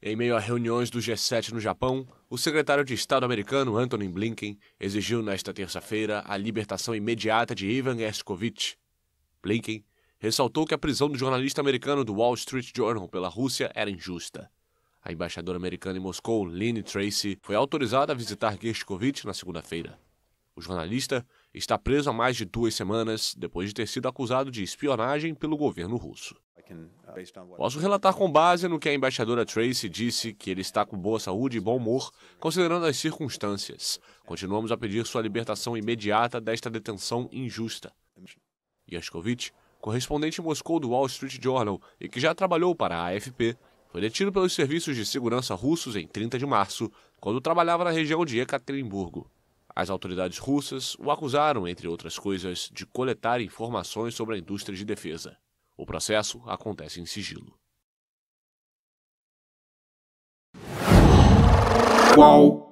Em meio a reuniões do G7 no Japão, o secretário de Estado americano Antony Blinken exigiu nesta terça-feira a libertação imediata de Ivan Gershkovich. Blinken ressaltou que a prisão do jornalista americano do Wall Street Journal pela Rússia era injusta. A embaixadora americana em Moscou, Lynn Tracy, foi autorizada a visitar Gershkovich na segunda-feira. O jornalista está preso há mais de duas semanas depois de ter sido acusado de espionagem pelo governo russo. Uh, Posso relatar com base no que a embaixadora Tracy disse que ele está com boa saúde e bom humor, considerando as circunstâncias. Continuamos a pedir sua libertação imediata desta detenção injusta. Yashkovich, correspondente em Moscou do Wall Street Journal e que já trabalhou para a AFP, foi detido pelos serviços de segurança russos em 30 de março, quando trabalhava na região de Ekaterimburgo. As autoridades russas o acusaram, entre outras coisas, de coletar informações sobre a indústria de defesa. O processo acontece em sigilo. Qual?